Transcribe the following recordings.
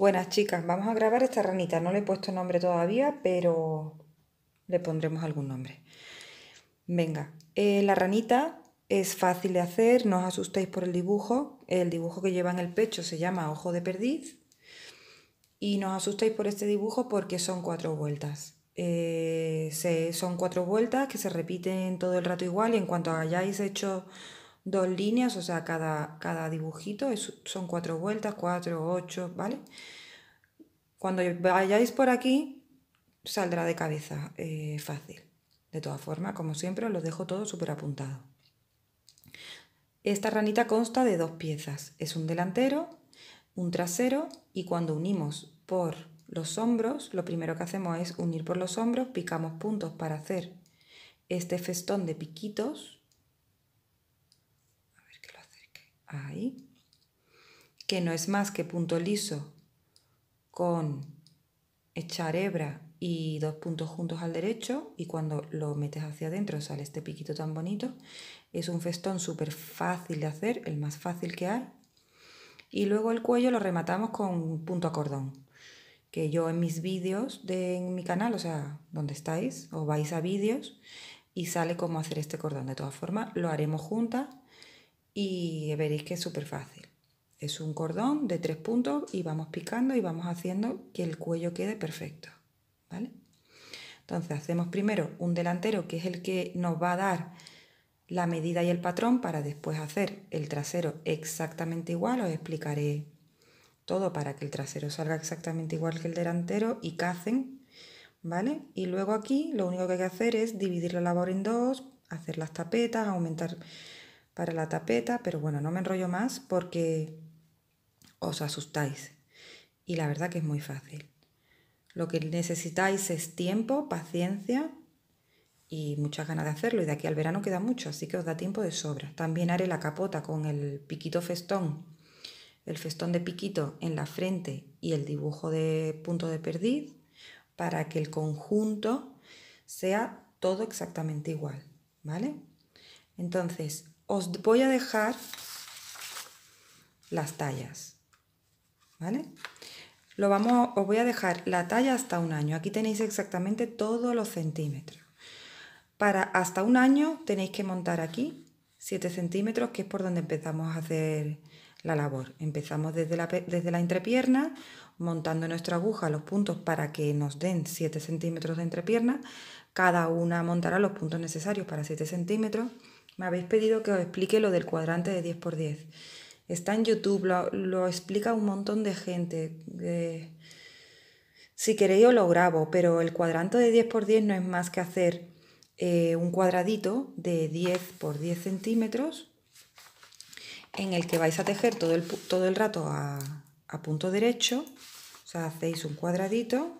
Buenas chicas, vamos a grabar esta ranita. No le he puesto nombre todavía, pero le pondremos algún nombre. Venga, eh, la ranita es fácil de hacer, no os asustéis por el dibujo. El dibujo que lleva en el pecho se llama ojo de perdiz. Y no os asustéis por este dibujo porque son cuatro vueltas. Eh, son cuatro vueltas que se repiten todo el rato igual y en cuanto hayáis hecho dos líneas, o sea, cada, cada dibujito son cuatro vueltas, cuatro, ocho, ¿vale? Cuando vayáis por aquí, saldrá de cabeza eh, fácil. De todas formas, como siempre, os los dejo todo súper apuntado. Esta ranita consta de dos piezas. Es un delantero, un trasero y cuando unimos por los hombros, lo primero que hacemos es unir por los hombros, picamos puntos para hacer este festón de piquitos ahí, que no es más que punto liso con echar hebra y dos puntos juntos al derecho y cuando lo metes hacia adentro sale este piquito tan bonito. Es un festón súper fácil de hacer, el más fácil que hay. Y luego el cuello lo rematamos con punto a cordón, que yo en mis vídeos de mi canal, o sea, donde estáis, o vais a vídeos y sale cómo hacer este cordón. De todas formas, lo haremos juntas y veréis que es súper fácil. Es un cordón de tres puntos y vamos picando y vamos haciendo que el cuello quede perfecto, ¿vale? Entonces hacemos primero un delantero que es el que nos va a dar la medida y el patrón para después hacer el trasero exactamente igual. Os explicaré todo para que el trasero salga exactamente igual que el delantero y cacen, ¿vale? Y luego aquí lo único que hay que hacer es dividir la labor en dos, hacer las tapetas, aumentar para la tapeta, pero bueno, no me enrollo más porque os asustáis. Y la verdad que es muy fácil. Lo que necesitáis es tiempo, paciencia y muchas ganas de hacerlo. Y de aquí al verano queda mucho, así que os da tiempo de sobra. También haré la capota con el piquito festón, el festón de piquito en la frente y el dibujo de punto de perdiz para que el conjunto sea todo exactamente igual, ¿vale? Entonces, os voy a dejar las tallas. ¿Vale? Lo vamos, os voy a dejar la talla hasta un año. Aquí tenéis exactamente todos los centímetros. Para hasta un año tenéis que montar aquí 7 centímetros, que es por donde empezamos a hacer la labor. Empezamos desde la, desde la entrepierna, montando nuestra aguja los puntos para que nos den 7 centímetros de entrepierna. Cada una montará los puntos necesarios para 7 centímetros me habéis pedido que os explique lo del cuadrante de 10x10. Está en YouTube, lo, explica un montón de gente. si queréis os lo grabo, pero el cuadrante de 10x10 no es más que hacer eh, un cuadradito de 10 por 10 centímetros en el que vais a tejer todo el, todo el rato a, a punto derecho. O sea, hacéis un cuadradito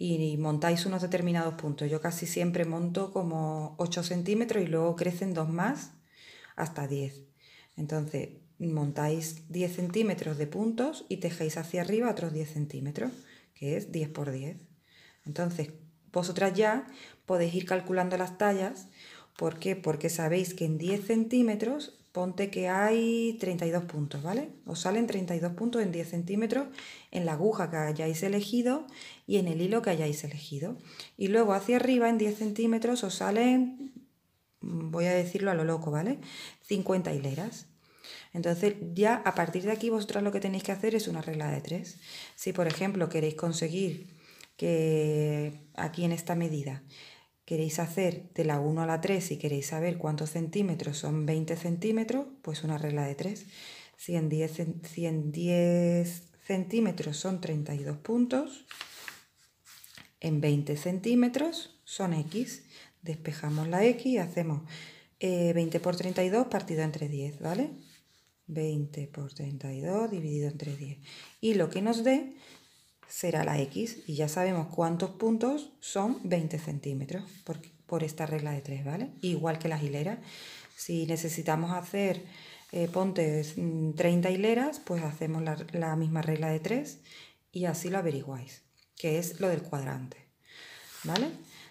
y montáis unos determinados puntos. Yo casi siempre monto como 8 centímetros y luego crecen dos más hasta 10. Entonces montáis 10 centímetros de puntos y tejéis hacia arriba otros 10 centímetros, que es 10 por 10. Entonces vosotras ya podéis ir calculando las tallas. ¿Por qué? Porque sabéis que en 10 centímetros Ponte que hay 32 puntos, ¿vale? Os salen 32 puntos en 10 centímetros en la aguja que hayáis elegido y en el hilo que hayáis elegido. Y luego hacia arriba en 10 centímetros os salen, mm, voy a decirlo a lo loco, ¿vale? 50 hileras. Entonces ya a partir de aquí vosotros lo que tenéis que hacer es una regla de 3. Si por ejemplo queréis conseguir que aquí en esta medida queréis hacer de la 1 a la 3 y queréis saber cuántos centímetros son 20 centímetros, pues una regla de 3. Si 110, 10 centímetros son 32 puntos, en 20 centímetros son X. Despejamos la X y hacemos 20 eh, por 32 partido entre 10, ¿vale? 20 por 32 dividido entre 10. Y lo que nos dé será la X y ya sabemos cuántos puntos son 20 centímetros por, esta regla de 3, ¿vale? Igual que las hileras. Si necesitamos hacer, pontes eh, ponte 30 mm, hileras, pues hacemos la, la misma regla de 3 y así lo averiguáis, que es lo del cuadrante, ¿vale?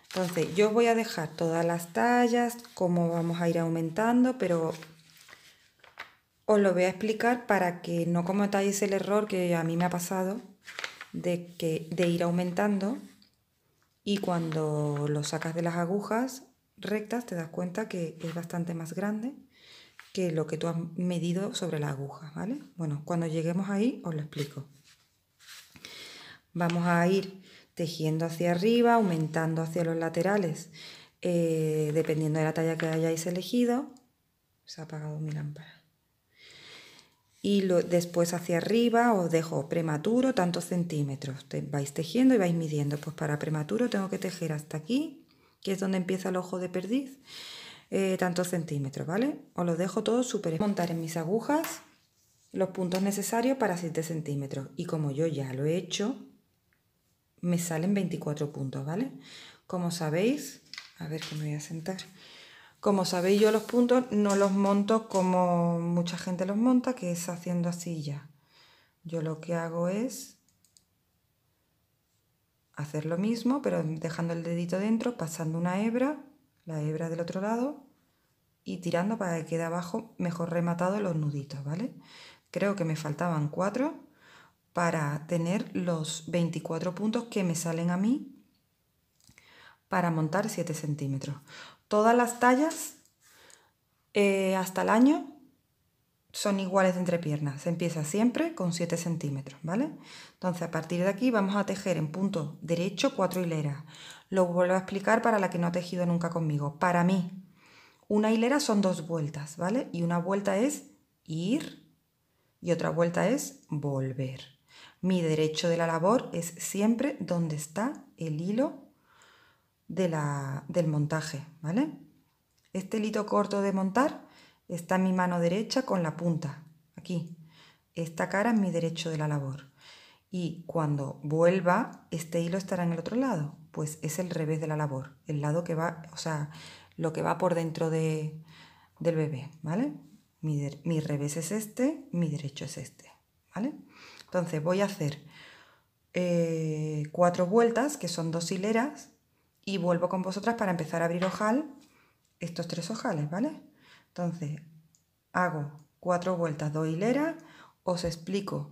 Entonces, yo os voy a dejar todas las tallas, cómo vamos a ir aumentando, pero os lo voy a explicar para que no cometáis el error que a mí me ha pasado de, que, de ir aumentando y cuando lo sacas de las agujas rectas te das cuenta que es bastante más grande que lo que tú has medido sobre la aguja, ¿vale? Bueno, cuando lleguemos ahí os lo explico. Vamos a ir tejiendo hacia arriba, aumentando hacia los laterales, eh, dependiendo de la talla que hayáis elegido. Se ha apagado mi lámpara y lo, después hacia arriba os dejo prematuro tantos centímetros. vais tejiendo y vais midiendo. Pues para prematuro tengo que tejer hasta aquí, que es donde empieza el ojo de perdiz, eh, tantos centímetros, ¿vale? Os lo dejo todo súper. Montar en mis agujas los puntos necesarios para 7 centímetros. Y como yo ya lo he hecho, me salen 24 puntos, ¿vale? Como sabéis, a ver que me voy a sentar. Como sabéis yo los puntos no los monto como mucha gente los monta, que es haciendo así ya. Yo lo que hago es hacer lo mismo, pero dejando el dedito dentro, pasando una hebra, la hebra del otro lado, y tirando para que quede abajo mejor rematado los nuditos, ¿vale? Creo que me faltaban cuatro para tener los 24 puntos que me salen a mí para montar 7 centímetros. Todas las tallas eh, hasta el año son iguales entre piernas Se empieza siempre con 7 centímetros, ¿vale? Entonces, a partir de aquí vamos a tejer en punto derecho cuatro hileras. Lo vuelvo a explicar para la que no ha tejido nunca conmigo. Para mí, una hilera son dos vueltas, ¿vale? Y una vuelta es ir y otra vuelta es volver. Mi derecho de la labor es siempre donde está el hilo de la, del montaje, ¿vale? Este hilo corto de montar está en mi mano derecha con la punta, aquí. Esta cara es mi derecho de la labor. Y cuando vuelva, este hilo estará en el otro lado, pues es el revés de la labor, el lado que va, o sea, lo que va por dentro de, del bebé, ¿vale? Mi, revés es este, mi derecho es este, ¿vale? Entonces voy a hacer eh, cuatro vueltas, que son dos hileras, y vuelvo con vosotras para empezar a abrir ojal estos tres ojales, ¿vale? Entonces, hago cuatro vueltas, dos hileras, os explico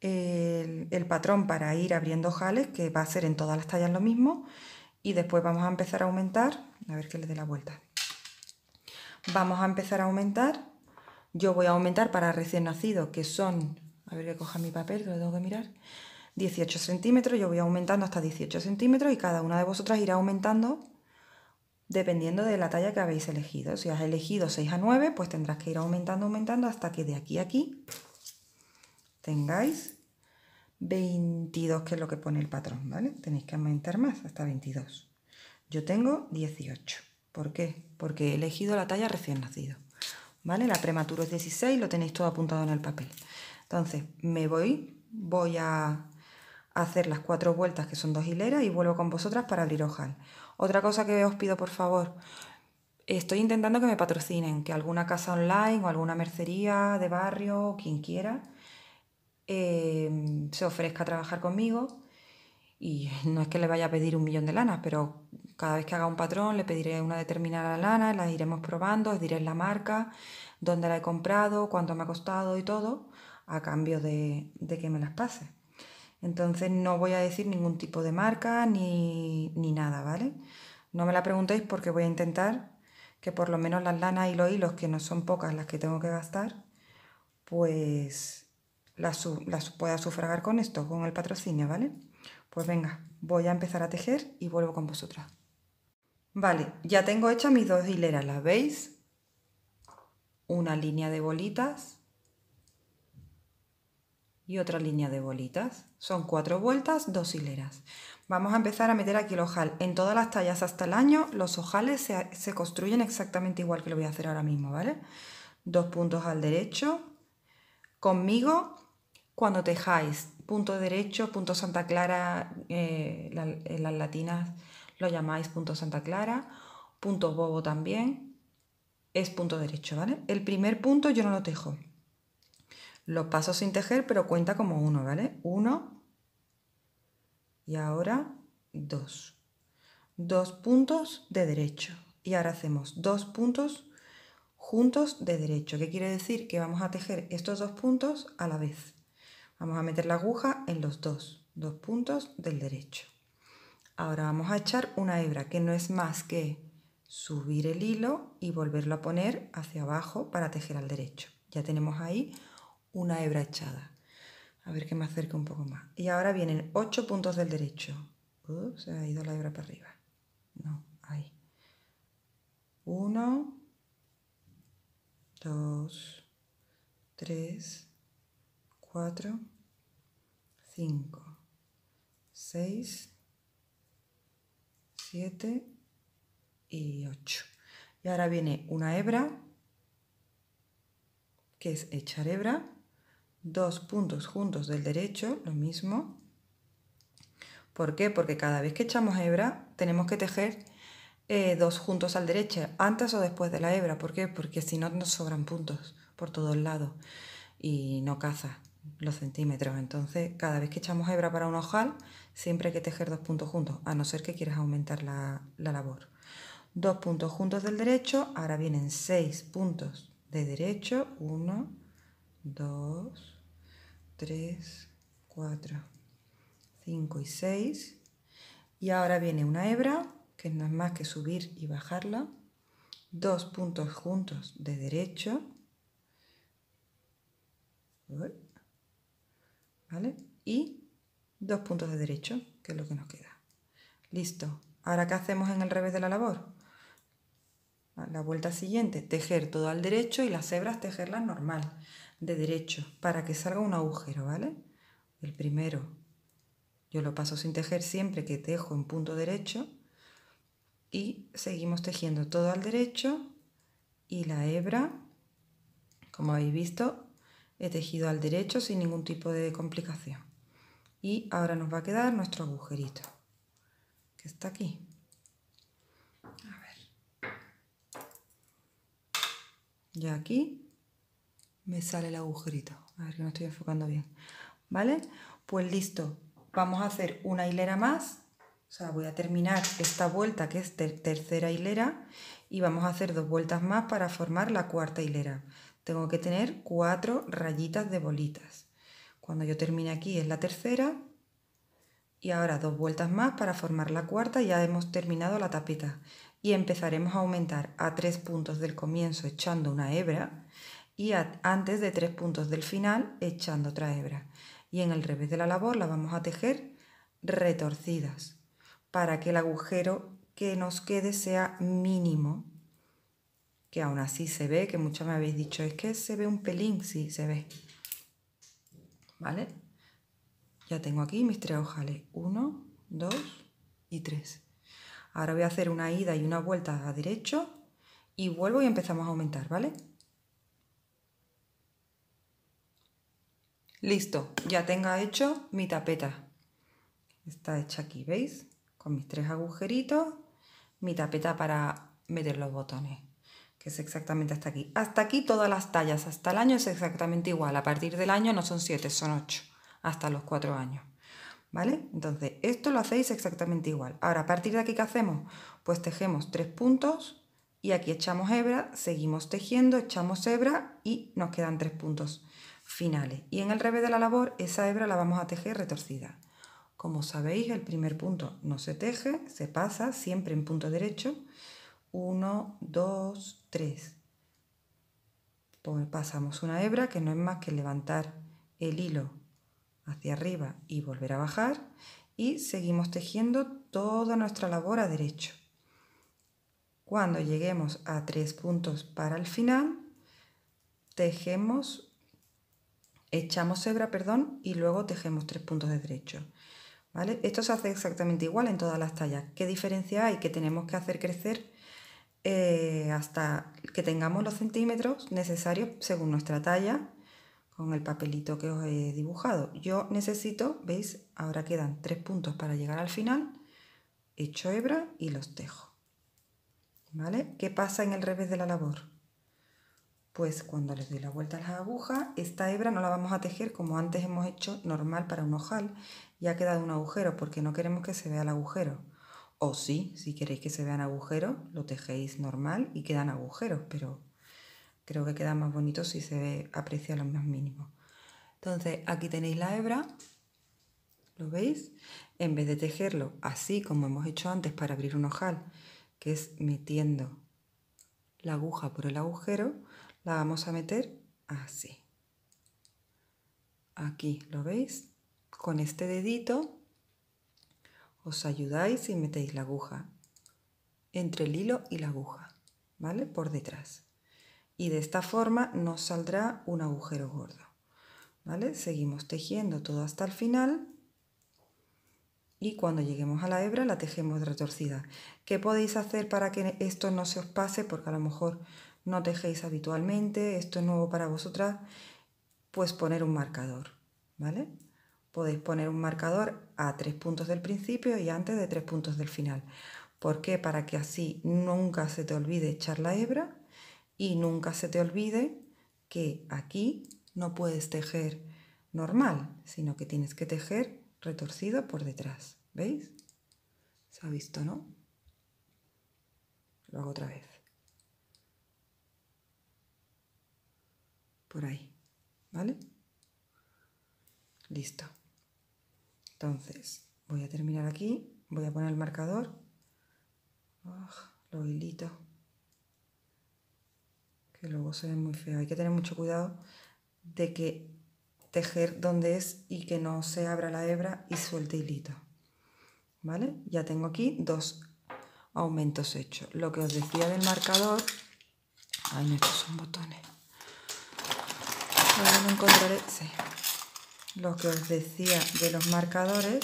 el, patrón para ir abriendo ojales, que va a ser en todas las tallas lo mismo, y después vamos a empezar a aumentar, a ver que le dé la vuelta. Vamos a empezar a aumentar, yo voy a aumentar para recién nacido, que son, a ver que coja mi papel, que lo tengo que mirar, 18 centímetros, yo voy aumentando hasta 18 centímetros y cada una de vosotras irá aumentando dependiendo de la talla que habéis elegido. Si has elegido 6 a 9, pues tendrás que ir aumentando, aumentando hasta que de aquí a aquí tengáis 22, que es lo que pone el patrón, ¿vale? Tenéis que aumentar más hasta 22. Yo tengo 18. ¿Por qué? Porque he elegido la talla recién nacido, ¿vale? La prematura es 16, lo tenéis todo apuntado en el papel. Entonces, me voy, voy a hacer las cuatro vueltas, que son dos hileras, y vuelvo con vosotras para abrir ojal. Otra cosa que os pido, por favor, estoy intentando que me patrocinen, que alguna casa online o alguna mercería de barrio o quien quiera em, se ofrezca a trabajar conmigo. Y no es que le vaya a pedir un millón de lanas, pero cada vez que haga un patrón le pediré una determinada lana, las iremos probando, os diré la marca, dónde la he comprado, cuánto me ha costado y todo, a cambio de, de que me las pase. Entonces no voy a decir ningún tipo de marca ni, nada, ¿vale? No me la preguntéis porque voy a intentar que por lo menos las lanas y los hilos, que no son pocas las que tengo que gastar, pues las, las pueda sufragar con esto, con el patrocinio, ¿vale? Pues venga, voy a empezar a tejer y vuelvo con vosotras. Vale, ya tengo hechas mis dos hileras, ¿las veis? Una línea de bolitas y otra línea de bolitas. Son cuatro vueltas, dos hileras. Vamos a empezar a meter aquí el ojal. En todas las tallas hasta el año los ojales se, construyen exactamente igual que lo voy a hacer ahora mismo, ¿vale? Dos puntos al derecho. Conmigo, cuando tejáis punto derecho, punto Santa Clara, en eh, eh, las latinas lo llamáis punto Santa Clara, punto bobo también, es punto derecho, ¿vale? El primer punto yo no lo tejo, los paso sin tejer, pero cuenta como uno, ¿vale? Uno y ahora dos. Dos puntos de derecho. Y ahora hacemos dos puntos juntos de derecho. ¿Qué quiere decir? Que vamos a tejer estos dos puntos a la vez. Vamos a meter la aguja en los dos, dos puntos del derecho. Ahora vamos a echar una hebra, que no es más que subir el hilo y volverlo a poner hacia abajo para tejer al derecho. Ya tenemos ahí una hebra echada. A ver que me acerque un poco más. Y ahora vienen 8 puntos del derecho. ups, se ha ido la hebra para arriba. No, ahí. 1, 2, 3, 4, 5, 6, 7 y 8. Y ahora viene una hebra, que es echar hebra, dos puntos juntos del derecho, lo mismo. ¿Por qué? Porque cada vez que echamos hebra tenemos que tejer eh, dos juntos al derecho, antes o después de la hebra. ¿Por qué? Porque si no nos sobran puntos por todos lados y no caza los centímetros. Entonces, cada vez que echamos hebra para un ojal, siempre hay que tejer dos puntos juntos, a no ser que quieras aumentar la labor. Dos puntos juntos del derecho, ahora vienen seis puntos de derecho, uno, dos, 3, 4, 5 y 6. Y ahora viene una hebra, que no es más que subir y bajarla. Dos puntos juntos de derecho. Y dos puntos de derecho, que es lo que nos queda. Listo. Ahora, ¿qué hacemos en el revés de la labor? La vuelta siguiente, tejer todo al derecho y las hebras tejerlas normal de derecho para que salga un agujero, ¿vale? El primero, yo lo paso sin tejer siempre que tejo en punto derecho y seguimos tejiendo todo al derecho y la hebra, como habéis visto, he tejido al derecho sin ningún tipo de complicación. Y ahora nos va a quedar nuestro agujerito, que está aquí. A ver. Ya aquí me sale el agujerito. A ver que no estoy enfocando bien. ¿Vale? Pues listo. Vamos a hacer una hilera más. O sea, voy a terminar esta vuelta que es tercera hilera y vamos a hacer dos vueltas más para formar la cuarta hilera. Tengo que tener cuatro rayitas de bolitas. Cuando yo termine aquí es la tercera y ahora dos vueltas más para formar la cuarta. Ya hemos terminado la tapita y empezaremos a aumentar a tres puntos del comienzo echando una hebra y antes de tres puntos del final echando otra hebra. Y en el revés de la labor la vamos a tejer retorcidas para que el agujero que nos quede sea mínimo. Que aún así se ve, que muchos me habéis dicho, es que se ve un pelín, sí, se ve. ¿Vale? Ya tengo aquí mis tres ojales. Uno, dos y tres. Ahora voy a hacer una ida y una vuelta a derecho y vuelvo y empezamos a aumentar, ¿vale? Listo, ya tenga hecho mi tapeta. Está hecha aquí, ¿veis? Con mis tres agujeritos, mi tapeta para meter los botones, que es exactamente hasta aquí. Hasta aquí todas las tallas, hasta el año es exactamente igual. A partir del año no son siete, son ocho. hasta los cuatro años. ¿Vale? Entonces, esto lo hacéis exactamente igual. Ahora, a partir de aquí, ¿qué hacemos? Pues tejemos tres puntos y aquí echamos hebra, seguimos tejiendo, echamos hebra y nos quedan tres puntos. Y en el revés de la labor, esa hebra la vamos a tejer retorcida. Como sabéis, el primer punto no se teje, se pasa siempre en punto derecho. 1, 2, 3. pasamos una hebra que no es más que levantar el hilo hacia arriba y volver a bajar y seguimos tejiendo toda nuestra labor a derecho. Cuando lleguemos a tres puntos para el final, tejemos echamos hebra, perdón, y luego tejemos tres puntos de derecho. ¿Vale? Esto se hace exactamente igual en todas las tallas. ¿Qué diferencia hay? Que tenemos que hacer crecer eh, hasta que tengamos los centímetros necesarios según nuestra talla con el papelito que os he dibujado. Yo necesito, veis, ahora quedan tres puntos para llegar al final, echo hebra y los tejo. ¿Vale? ¿Qué pasa en el revés de la labor? Pues cuando les doy la vuelta a las agujas, esta hebra no la vamos a tejer como antes hemos hecho normal para un ojal y ha quedado un agujero porque no queremos que se vea el agujero. O sí, si queréis que se vean agujeros, lo tejéis normal y quedan agujeros, pero creo que queda más bonito si se aprecia lo más mínimo. Entonces aquí tenéis la hebra, ¿lo veis? En vez de tejerlo así como hemos hecho antes para abrir un ojal, que es metiendo la aguja por el agujero, la vamos a meter así. Aquí, ¿lo veis? Con este dedito os ayudáis y metéis la aguja entre el hilo y la aguja, ¿vale? Por detrás. Y de esta forma nos saldrá un agujero gordo, ¿vale? Seguimos tejiendo todo hasta el final y cuando lleguemos a la hebra la tejemos retorcida. ¿Qué podéis hacer para que esto no se os pase? Porque a lo mejor no tejéis habitualmente, esto es nuevo para vosotras, pues poner un marcador, ¿vale? Podéis poner un marcador a tres puntos del principio y antes de tres puntos del final. ¿Por qué? Para que así nunca se te olvide echar la hebra y nunca se te olvide que aquí no puedes tejer normal, sino que tienes que tejer retorcido por detrás. ¿Veis? Se ha visto, ¿no? Lo hago otra vez. por ahí, ¿vale? Listo. Entonces, voy a terminar aquí, voy a poner el marcador, ah, los hilitos, que luego se ve muy feo. Hay que tener mucho cuidado de que tejer donde es y que no se abra la hebra y suelte hilito. ¿Vale? Ya tengo aquí dos aumentos hechos. Lo que os decía del marcador... Ay, me puso botones. Eh. Lo que os decía de los marcadores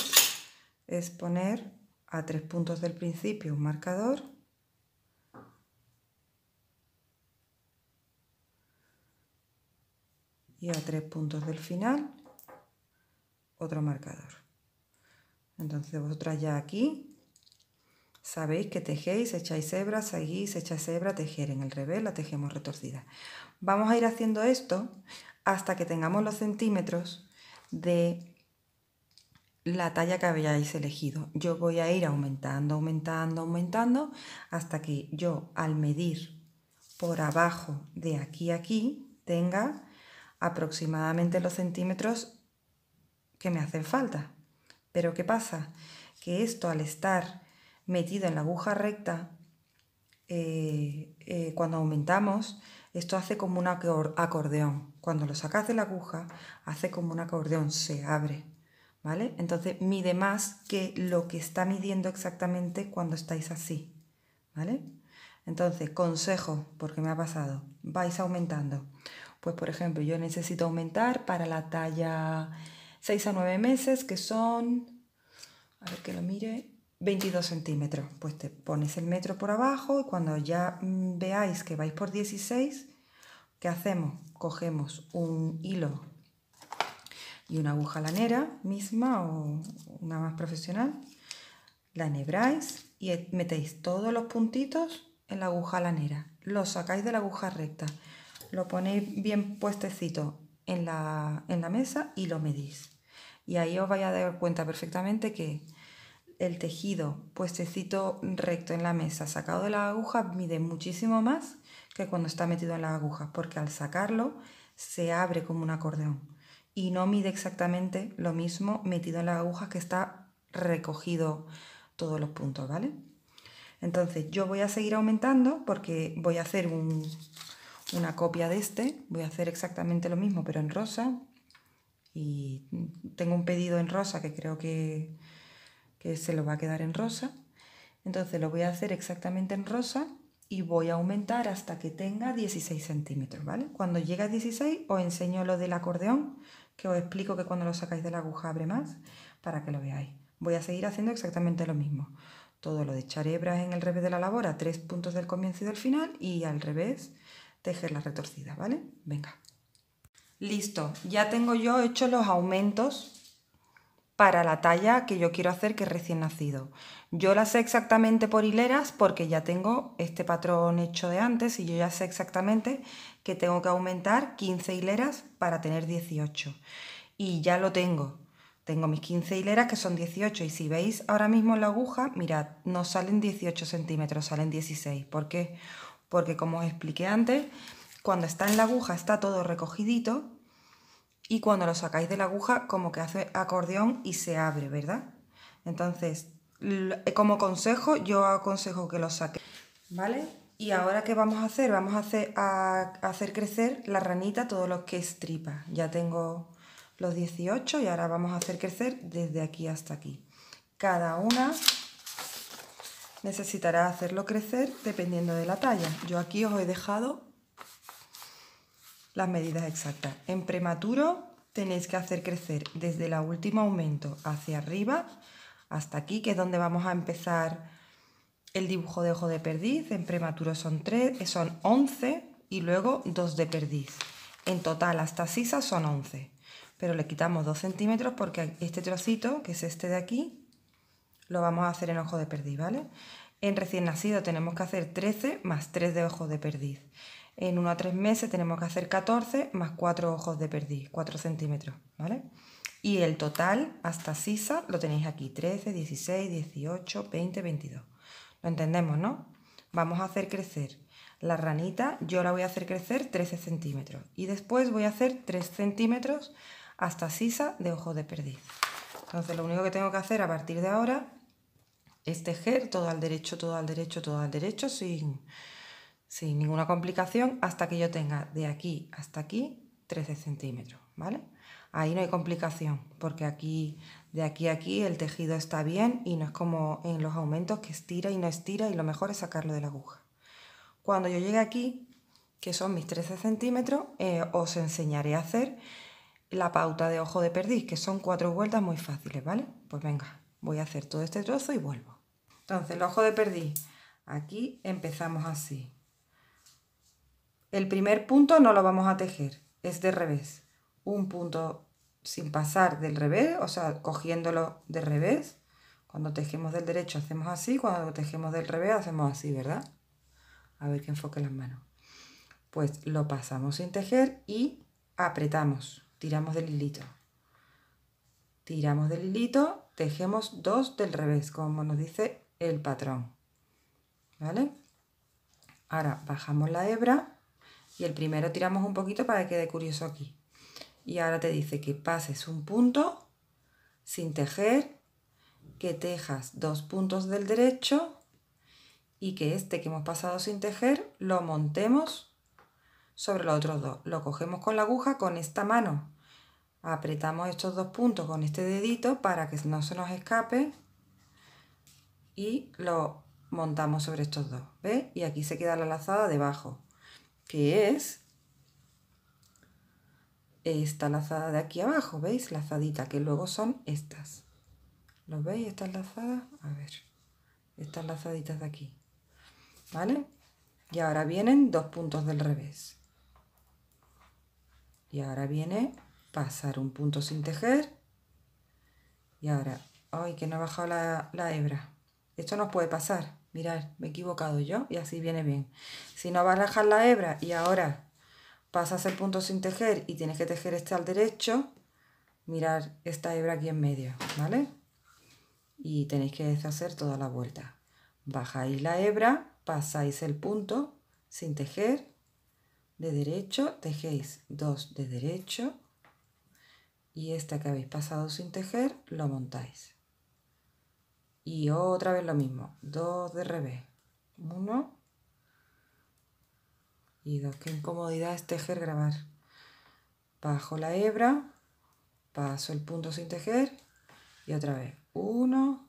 es poner a tres puntos del principio un marcador y a tres puntos del final otro marcador. Entonces vosotras ya aquí sabéis que tejéis, echáis hebra, seguís, echáis hebra, tejer en el revés, la tejemos retorcida. Vamos a ir haciendo esto hasta que tengamos los centímetros de la talla que habéis elegido. Yo voy a ir aumentando, aumentando, aumentando, hasta que yo al medir por abajo de aquí a aquí tenga aproximadamente los centímetros que me hacen falta. Pero ¿qué pasa? Que esto al estar metido en la aguja recta, eh, eh, cuando aumentamos, esto hace como un acordeón. Cuando lo sacas de la aguja, hace como un acordeón, se abre. ¿Vale? Entonces mide más que lo que está midiendo exactamente cuando estáis así. ¿Vale? Entonces, consejo, porque me ha pasado, vais aumentando. Pues por ejemplo, yo necesito aumentar para la talla 6 a 9 meses, que son, a ver que lo mire, 22 centímetros. Pues te pones el metro por abajo y cuando ya mm, veáis que vais por 16, ¿qué hacemos? cogemos un hilo y una aguja lanera misma o una más profesional, la enhebráis y e-, metéis todos los puntitos en la aguja lanera, lo sacáis de la aguja recta, lo ponéis bien puestecito en la, en la mesa y lo medís. Y ahí os vais a dar cuenta perfectamente que el tejido puestecito recto en la mesa sacado de la aguja mide muchísimo más que cuando está metido en las agujas, porque al sacarlo se abre como un acordeón y no mide exactamente lo mismo metido en las agujas que está recogido todos los puntos, ¿vale? Entonces yo voy a seguir aumentando porque voy a hacer una copia de este, voy a hacer exactamente lo mismo pero en rosa y tengo un pedido en rosa que creo que se lo va a quedar en rosa, entonces lo voy a hacer exactamente en rosa y voy a aumentar hasta que tenga 16 centímetros, ¿vale? Cuando llegue a 16 os enseño lo del acordeón, que os explico que cuando lo sacáis de la aguja abre más, para que lo veáis. Voy a seguir haciendo exactamente lo mismo. Todo lo de echar hebras en el revés de la a tres puntos del comienzo y del final, y al revés tejer la retorcida, ¿vale? Venga. Listo, ya tengo yo hecho los aumentos para la talla que yo quiero hacer que es recién nacido. Yo la sé exactamente por hileras porque ya tengo este patrón hecho de antes y yo ya sé exactamente que tengo que aumentar 15 hileras para tener 18. Y ya lo tengo. Tengo mis 15 hileras que son 18 y si veis ahora mismo en la aguja, mirad, no salen 18 centímetros, salen 16. ¿Por qué? Porque como os expliqué antes, cuando está en la aguja está todo recogidito y cuando lo sacáis de la aguja como que hace acordeón y se abre, ¿verdad? Entonces, eh, como consejo, yo aconsejo que lo saquéis, ¿vale? Y ahora ¿qué vamos a hacer? Vamos a hacer, a hacer crecer la ranita todo lo que estripa. Ya tengo los 18 y ahora vamos a hacer crecer desde aquí hasta aquí. Cada una necesitará hacerlo crecer dependiendo de la talla. Yo aquí os he dejado las medidas exactas. En prematuro tenéis que hacer crecer desde el último aumento hacia arriba hasta aquí, que es donde vamos a empezar el dibujo de ojo de perdiz. En prematuro son, 3, eh, son 11 y luego 2 de perdiz. En total hasta sisa son 11, pero le quitamos 2 centímetros porque este trocito, que es este de aquí, lo vamos a hacer en ojo de perdiz, ¿vale? En recién nacido tenemos que hacer 13 más 3 de ojo de perdiz. En 1 a 3 meses tenemos que hacer 14 más 4 ojos de perdiz, 4 centímetros, ¿vale? Y el total hasta sisa lo tenéis aquí, 13, 16, 18, 20, 22. Lo entendemos, ¿no? Vamos a hacer crecer la ranita, yo la voy a hacer crecer 13 centímetros y después voy a hacer 3 centímetros hasta sisa de ojos de perdiz. Entonces lo único que tengo que hacer a partir de ahora es tejer todo al derecho, todo al derecho, todo al derecho sin sin ninguna complicación hasta que yo tenga de aquí hasta aquí 13 centímetros, ¿vale? Ahí no hay complicación porque aquí, de aquí a aquí el tejido está bien y no es como en los aumentos que estira y no estira y lo mejor es sacarlo de la aguja. Cuando yo llegue aquí, que son mis 13 centímetros, eh, os enseñaré a hacer la pauta de ojo de perdiz, que son cuatro vueltas muy fáciles, ¿vale? Pues venga, voy a hacer todo este trozo y vuelvo. Entonces, el ojo de perdiz, aquí empezamos así. El primer punto no lo vamos a tejer, es de revés. Un punto sin pasar del revés, o sea, cogiéndolo de revés. Cuando tejemos del derecho hacemos así, cuando tejemos del revés hacemos así, ¿verdad? A ver que enfoque las manos. Pues lo pasamos sin tejer y apretamos, tiramos del hilito. Tiramos del hilito, tejemos dos del revés, como nos dice el patrón. ¿Vale? Ahora bajamos la hebra y el primero tiramos un poquito para que quede curioso aquí. Y ahora te dice que pases un punto sin tejer, que tejas dos puntos del derecho y que este que hemos pasado sin tejer lo montemos sobre los otros dos. Lo cogemos con la aguja con esta mano. Apretamos estos dos puntos con este dedito para que no se nos escape y lo montamos sobre estos dos. ¿Ves? Y aquí se queda la lazada debajo que es esta lazada de aquí abajo, ¿veis? Lazadita, que luego son estas. ¿Lo veis? Estas lazadas, a ver, estas lazaditas de aquí, ¿vale? Y ahora vienen dos puntos del revés. Y ahora viene pasar un punto sin tejer. Y ahora, ¡ay, que no ha bajado la, la hebra! Esto no puede pasar mirar, me he equivocado yo y así viene bien. Si no vas a dejar la hebra y ahora pasas el punto sin tejer y tienes que tejer este al derecho, mirar esta hebra aquí en medio, ¿vale? Y tenéis que deshacer toda la vuelta. Bajáis la hebra, pasáis el punto sin tejer, de derecho, tejéis dos de derecho y esta que habéis pasado sin tejer lo montáis. Y otra vez lo mismo, dos de revés. Uno. Y dos. Qué incomodidad es tejer, grabar. Bajo la hebra, paso el punto sin tejer y otra vez. Uno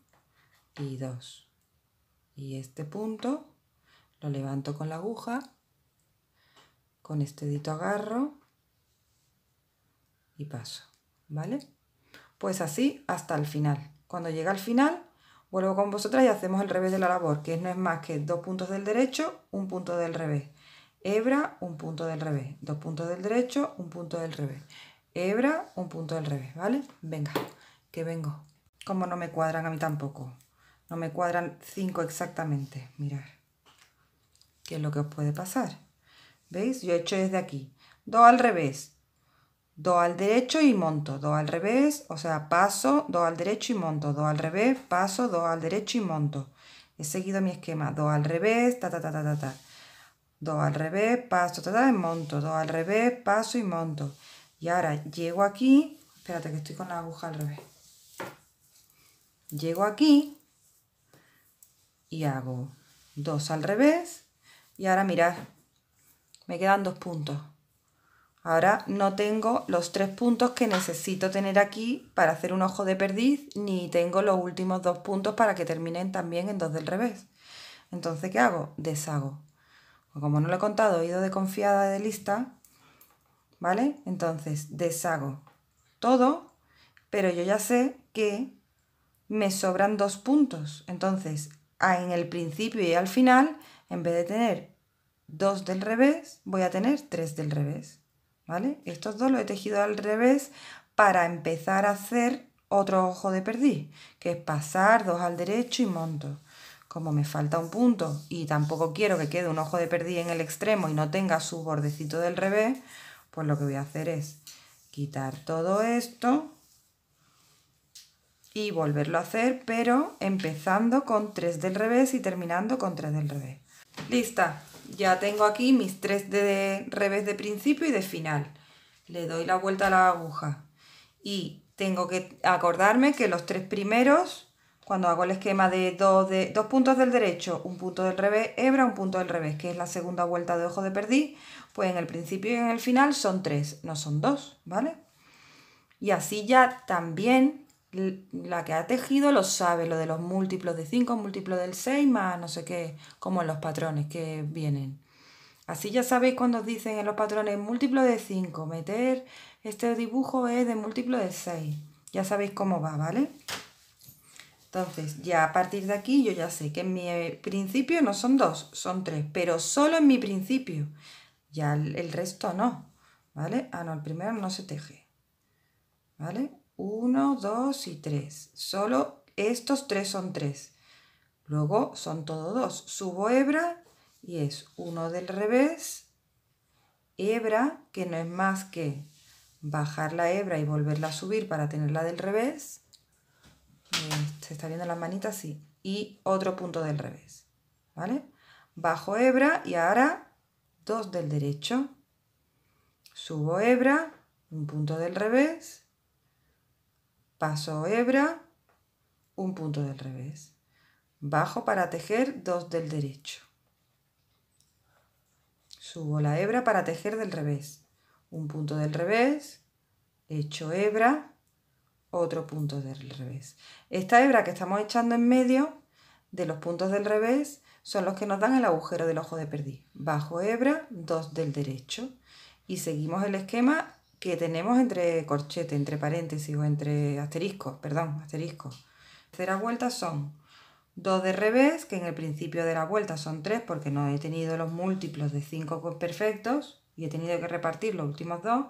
y dos. Y este punto lo levanto con la aguja, con este dito agarro y paso. ¿Vale? Pues así hasta el final. Cuando llega al final Vuelvo con vosotras y hacemos el revés de la labor, que no es más que dos puntos del derecho, un punto del revés. Hebra, un punto del revés. Dos puntos del derecho, un punto del revés. Hebra, un punto del revés, ¿vale? Venga, que vengo. Como no me cuadran a mí tampoco. No me cuadran cinco exactamente. Mirad. ¿Qué es lo que os puede pasar? ¿Veis? Yo he hecho desde aquí. Dos al revés do al derecho y monto, do al revés, o sea, paso, 2 al derecho y monto, do al revés, paso, 2 al derecho y monto. He seguido mi esquema, do al revés, ta ta ta ta ta, ta. al revés, paso, ta ta, y monto, do al revés, paso y monto. Y ahora llego aquí, espérate que estoy con la aguja al revés. Llego aquí y hago dos al revés y ahora mirad, me quedan dos puntos Ahora no tengo los tres puntos que necesito tener aquí para hacer un ojo de perdiz, ni tengo los últimos dos puntos para que terminen también en dos del revés. Entonces, ¿qué hago? Deshago. Pues como no lo he contado, he ido de confiada de lista, ¿vale? Entonces, deshago todo, pero yo ya sé que me sobran dos puntos. Entonces, en el principio y al final, en vez de tener dos del revés, voy a tener tres del revés. ¿vale? Estos dos los he tejido al revés para empezar a hacer otro ojo de perdiz, que es pasar dos al derecho y monto. Como me falta un punto y tampoco quiero que quede un ojo de perdiz en el extremo y no tenga su bordecito del revés, pues lo que voy a hacer es quitar todo esto y volverlo a hacer, pero empezando con tres del revés y terminando con tres del revés. ¡Lista! ya tengo aquí mis tres de revés de principio y de final. Le doy la vuelta a la aguja y tengo que acordarme que los tres primeros, cuando hago el esquema de dos, de dos puntos del derecho, un punto del revés, hebra, un punto del revés, que es la segunda vuelta de ojo de perdiz, pues en el principio y en el final son tres, no son dos, ¿vale? Y así ya también la que ha tejido lo sabe, lo de los múltiplos de 5, múltiplos del 6, más no sé qué, como en los patrones que vienen. Así ya sabéis cuando os dicen en los patrones múltiplo de 5, meter este dibujo es de múltiplo de 6. Ya sabéis cómo va, ¿vale? Entonces, ya a partir de aquí yo ya sé que en mi principio no son 2, son 3, pero solo en mi principio. Ya el resto no, ¿vale? Ah, no, el primero no se teje, ¿vale? 1, 2 y 3. Solo estos tres son tres. Luego son todos dos. Subo hebra y es uno del revés. Hebra, que no es más que bajar la hebra y volverla a subir para tenerla del revés. Eh, ¿Se está viendo las manitas? Sí. Y otro punto del revés. ¿Vale? Bajo hebra y ahora dos del derecho. Subo hebra, un punto del revés paso hebra, un punto del revés, bajo para tejer dos del derecho, subo la hebra para tejer del revés, un punto del revés, echo hebra, otro punto del revés. Esta hebra que estamos echando en medio de los puntos del revés son los que nos dan el agujero del ojo de perdiz. Bajo hebra, dos del derecho. Y seguimos el esquema que tenemos entre corchete, entre paréntesis o entre asteriscos, perdón, asterisco. tercera vueltas son dos de revés, que en el principio de la vuelta son tres porque no he tenido los múltiplos de cinco perfectos y he tenido que repartir los últimos dos.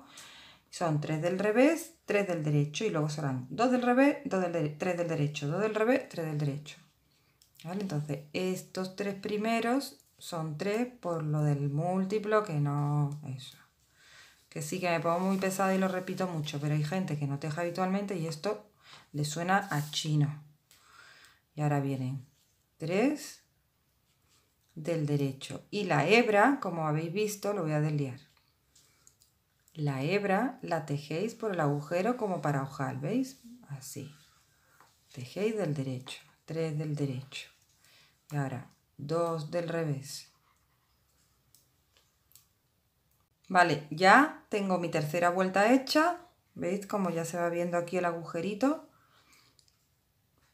Son tres del revés, tres del derecho y luego serán dos del revés, dos del del derecho, dos del revés, tres del derecho. ¿Vale? Entonces, estos tres primeros son tres por lo del múltiplo que no... Eso que sí que me pongo muy pesada y lo repito mucho, pero hay gente que no teja habitualmente y esto le suena a chino. Y ahora vienen tres del derecho. Y la hebra, como habéis visto, lo voy a desliar. La hebra la tejéis por el agujero como para ojal, ¿veis? Así. Tejéis del derecho, tres del derecho. Y ahora dos del revés. Vale, ya tengo mi tercera vuelta hecha. ¿Veis cómo ya se va viendo aquí el agujerito?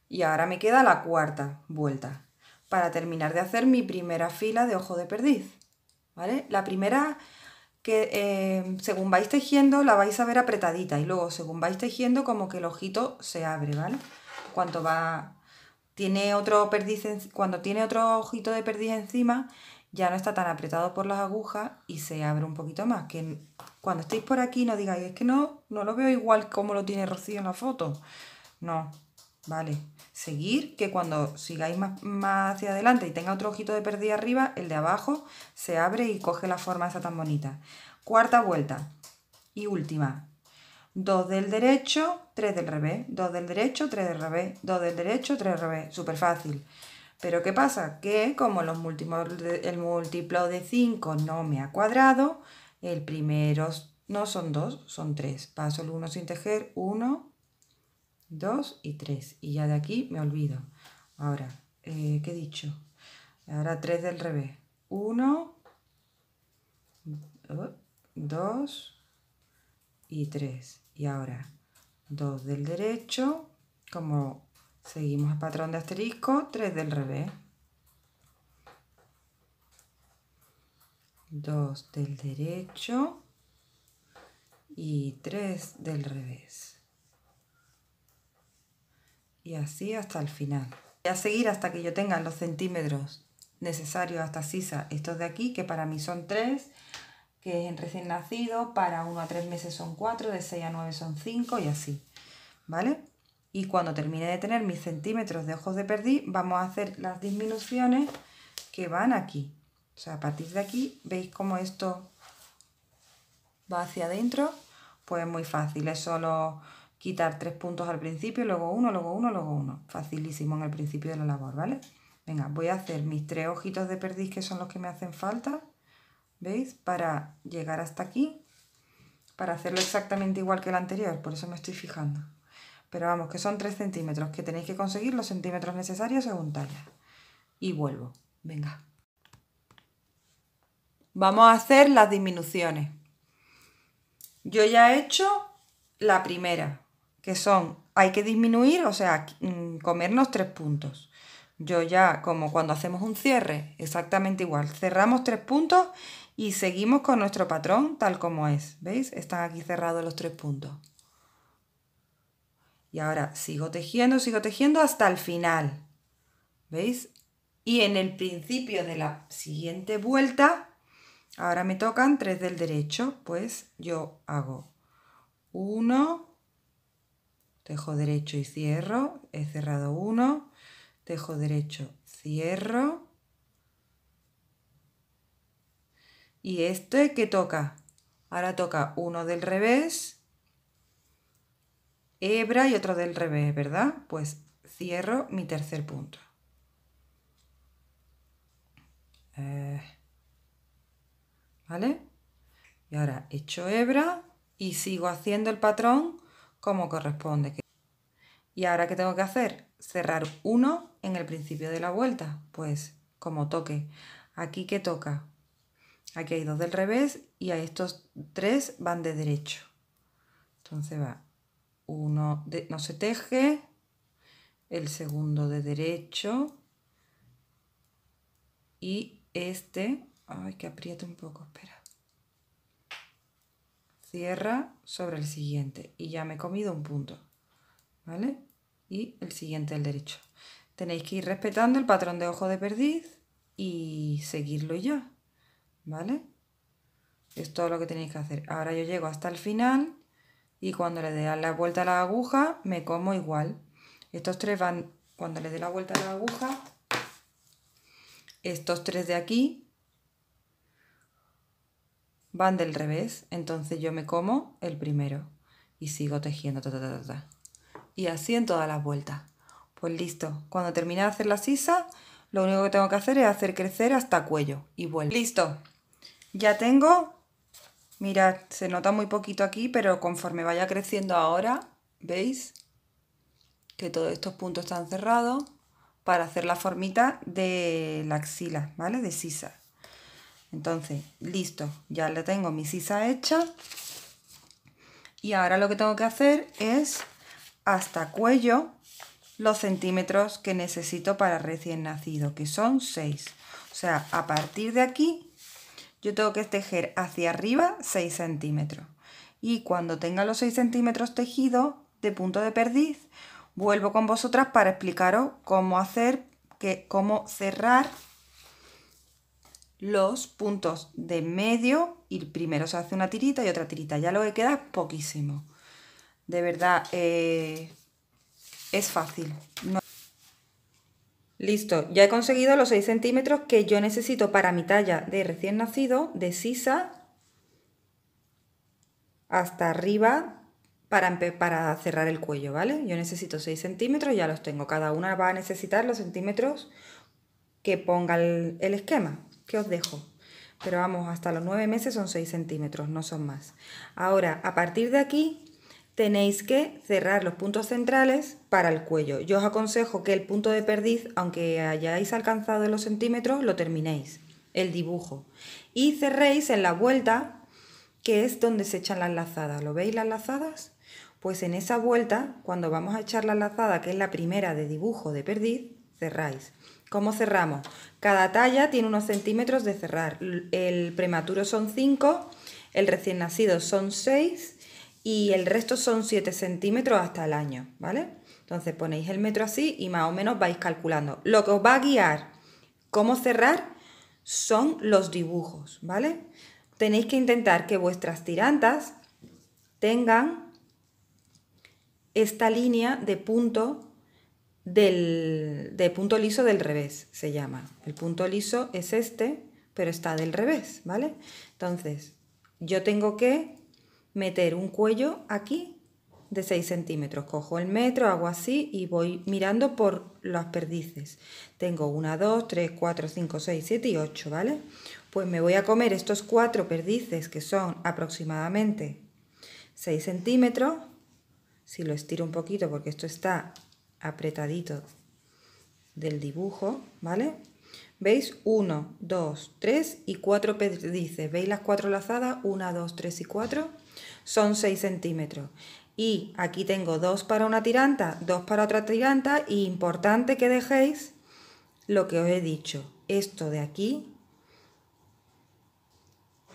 Y ahora me queda la cuarta vuelta para terminar de hacer mi primera fila de ojo de perdiz. ¿Vale? La primera que eh, según vais tejiendo la vais a ver apretadita y luego según vais tejiendo como que el ojito se abre, ¿vale? cuando va... Tiene otro perdiz, cuando tiene otro ojito de perdiz encima, ya no está tan apretado por las agujas y se abre un poquito más. Que cuando estéis por aquí no digáis, es que no, no lo veo igual como lo tiene Rocío en la foto. No, vale. Seguir, que cuando sigáis más, hacia adelante y tenga otro ojito de perdida arriba, el de abajo se abre y coge la forma esa tan bonita. Cuarta vuelta y última. Dos del derecho, tres del revés, Dos del derecho, tres del revés, Dos del derecho, tres del revés. Súper fácil. Pero ¿qué pasa? Que como el múltiplo de 5 no me ha cuadrado, el primero no son 2, son 3. Paso el 1 sin tejer, 1, 2 y 3. Y ya de aquí me olvido. Ahora, eh, ¿qué he dicho? Ahora 3 del revés. 1, 2 y 3. Y ahora 2 del derecho, como Seguimos el patrón de asterisco, 3 del revés. 2 del derecho y 3 del revés. Y así hasta el final. Voy a seguir hasta que yo tenga los centímetros necesarios hasta sisa. Estos de aquí, que para mí son 3, que es en recién nacido, para 1 a 3 meses son 4, de 6 a 9 son 5 y así. ¿Vale? y cuando termine de tener mis centímetros de ojos de perdiz vamos a hacer las disminuciones que van aquí o sea a partir de aquí veis cómo esto va hacia adentro pues muy fácil es solo quitar tres puntos al principio luego uno luego uno luego uno facilísimo en el principio de la labor vale venga voy a hacer mis tres ojitos de perdiz que son los que me hacen falta veis para llegar hasta aquí para hacerlo exactamente igual que el anterior por eso me estoy fijando pero vamos, que son 3 centímetros, que tenéis que conseguir los centímetros necesarios según talla. Y vuelvo, venga. Vamos a hacer las disminuciones. Yo ya he hecho la primera, que son, hay que disminuir, o sea, mm, comernos tres puntos. Yo ya, como cuando hacemos un cierre, exactamente igual. Cerramos tres puntos y seguimos con nuestro patrón tal como es. ¿Veis? Están aquí cerrados los tres puntos. Y ahora sigo tejiendo, sigo tejiendo hasta el final. ¿Veis? Y en el principio de la siguiente vuelta, ahora me tocan tres del derecho, pues yo hago uno, tejo derecho y cierro, he cerrado uno, tejo derecho, cierro. Y este que toca, ahora toca uno del revés hebra y otro del revés, ¿verdad? Pues cierro mi tercer punto. Eh, ¿Vale? Y ahora hecho hebra y sigo haciendo el patrón como corresponde. ¿Y ahora qué tengo que hacer? Cerrar uno en el principio de la vuelta, pues como toque. Aquí que toca. Aquí hay dos del revés y a estos tres van de derecho. Entonces va uno de, no se teje, el segundo de derecho y este, ay que aprieta un poco, espera, cierra sobre el siguiente y ya me he comido un punto, ¿vale? Y el siguiente el derecho. Tenéis que ir respetando el patrón de ojo de perdiz y seguirlo ya, ¿vale? Es todo lo que tenéis que hacer. Ahora yo llego hasta el final y cuando le dé la vuelta a la aguja me como igual. Estos tres van, cuando le dé la vuelta a la aguja, estos tres de aquí van del revés, entonces yo me como el primero y sigo tejiendo. y así en todas las vueltas. Pues listo, cuando termine de hacer la sisa, lo único que tengo que hacer es hacer crecer hasta cuello y vuelvo. Listo, ya tengo Mirad, se nota muy poquito aquí, pero conforme vaya creciendo ahora, ¿veis? Que todos estos puntos están cerrados para hacer la formita de la axila, ¿vale? De sisa. Entonces, listo, ya le tengo mi sisa hecha. Y ahora lo que tengo que hacer es hasta cuello los centímetros que necesito para recién nacido, que son 6. O sea, a partir de aquí yo tengo que tejer hacia arriba 6 centímetros. Y cuando tenga los 6 centímetros tejido de punto de perdiz, vuelvo con vosotras para explicaros cómo hacer, que, cómo cerrar los puntos de medio y primero se hace una tirita y otra tirita. Ya lo que queda es poquísimo. De verdad, eh, es fácil. Listo, ya he conseguido los 6 centímetros que yo necesito para mi talla de recién nacido, de sisa hasta arriba para, para cerrar el cuello, ¿vale? Yo necesito 6 centímetros, ya los tengo. Cada una va a necesitar los centímetros que ponga el, el esquema que os dejo. Pero vamos, hasta los 9 meses son 6 centímetros, no son más. Ahora, a partir de aquí tenéis que cerrar los puntos centrales para el cuello. Yo os aconsejo que el punto de perdiz, aunque hayáis alcanzado los centímetros, lo terminéis, el dibujo. Y cerréis en la vuelta, que es donde se echan las lazadas. ¿Lo veis las lazadas? Pues en esa vuelta, cuando vamos a echar la lazada, que es la primera de dibujo de perdiz, cerráis. ¿Cómo cerramos? Cada talla tiene unos centímetros de cerrar. El prematuro son 5, el recién nacido son 6 y el resto son 7 centímetros hasta el año, ¿vale? Entonces ponéis el metro así y más o menos vais calculando. Lo que os va a guiar cómo cerrar son los dibujos, ¿vale? Tenéis que intentar que vuestras tirantas tengan esta línea de punto del, de punto liso del revés, se llama. El punto liso es este, pero está del revés, ¿vale? Entonces, yo tengo que meter un cuello aquí de 6 centímetros. Cojo el metro, hago así y voy mirando por las perdices. Tengo 1, 2, 3, 4, 5, 6, 7 y 8, ¿vale? Pues me voy a comer estos cuatro perdices que son aproximadamente 6 centímetros. Si lo estiro un poquito porque esto está apretadito del dibujo, ¿vale? ¿Veis? 1, 2, 3 y 4 perdices. ¿Veis las cuatro lazadas? 1, 2, 3 y 4 son 6 centímetros. Y aquí tengo dos para una tiranta, dos para otra tiranta y importante que dejéis lo que os he dicho. Esto de aquí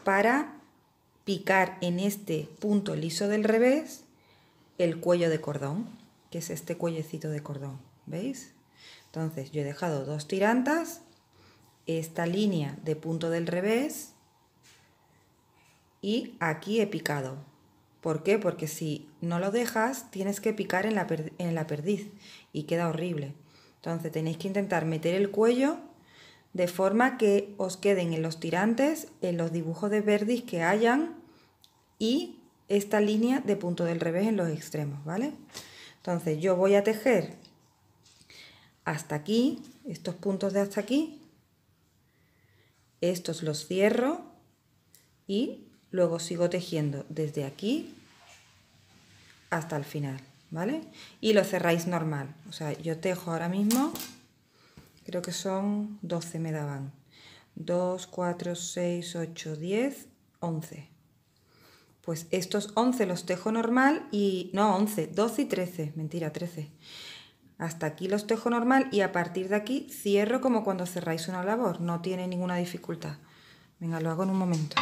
para picar en este punto liso del revés el cuello de cordón, que es este cuellecito de cordón, ¿veis? Entonces yo he dejado dos tirantas, esta línea de punto del revés y aquí he picado ¿Por qué? Porque si no lo dejas, tienes que picar en la, perdiz y queda horrible. Entonces tenéis que intentar meter el cuello de forma que os queden en los tirantes, en los dibujos de perdiz que hayan y esta línea de punto del revés en los extremos, ¿vale? Entonces yo voy a tejer hasta aquí, estos puntos de hasta aquí, estos los cierro y Luego sigo tejiendo desde aquí hasta el final, ¿vale? Y lo cerráis normal. O sea, yo tejo ahora mismo, creo que son 12 me daban. 2, 4, 6, 8, 10, 11. Pues estos 11 los tejo normal y... No, 11, 12 y 13. Mentira, 13. Hasta aquí los tejo normal y a partir de aquí cierro como cuando cerráis una labor. No tiene ninguna dificultad. Venga, lo hago en un momento.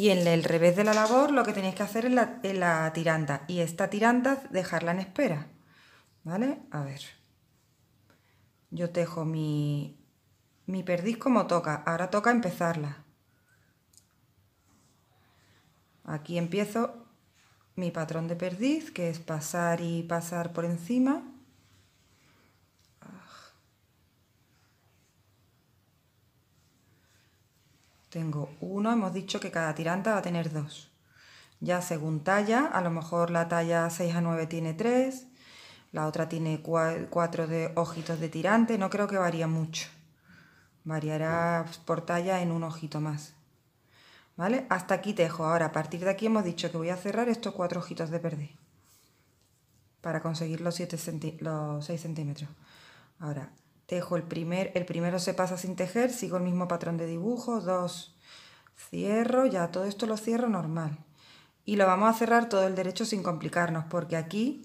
Y en el revés de la labor lo que tenéis que hacer es la, en la tiranta. Y esta tiranda, dejarla en espera. ¿Vale? A ver. Yo tejo mi, mi perdiz como toca. Ahora toca empezarla. Aquí empiezo mi patrón de perdiz, que es pasar y pasar por encima. Tengo uno, hemos dicho que cada tiranta va a tener dos. Ya según talla, a lo mejor la talla 6 a 9 tiene tres, la otra tiene cuatro de ojitos de tirante, no creo que varía mucho. Variará por talla en un ojito más. ¿Vale? Hasta aquí tejo. Ahora, a partir de aquí hemos dicho que voy a cerrar estos cuatro ojitos de perder para conseguir los, 7 6 centímetros. Ahora, Tejo el primer, el primero se pasa sin tejer, sigo el mismo patrón de dibujo, dos, cierro, ya todo esto lo cierro normal. Y lo vamos a cerrar todo el derecho sin complicarnos, porque aquí,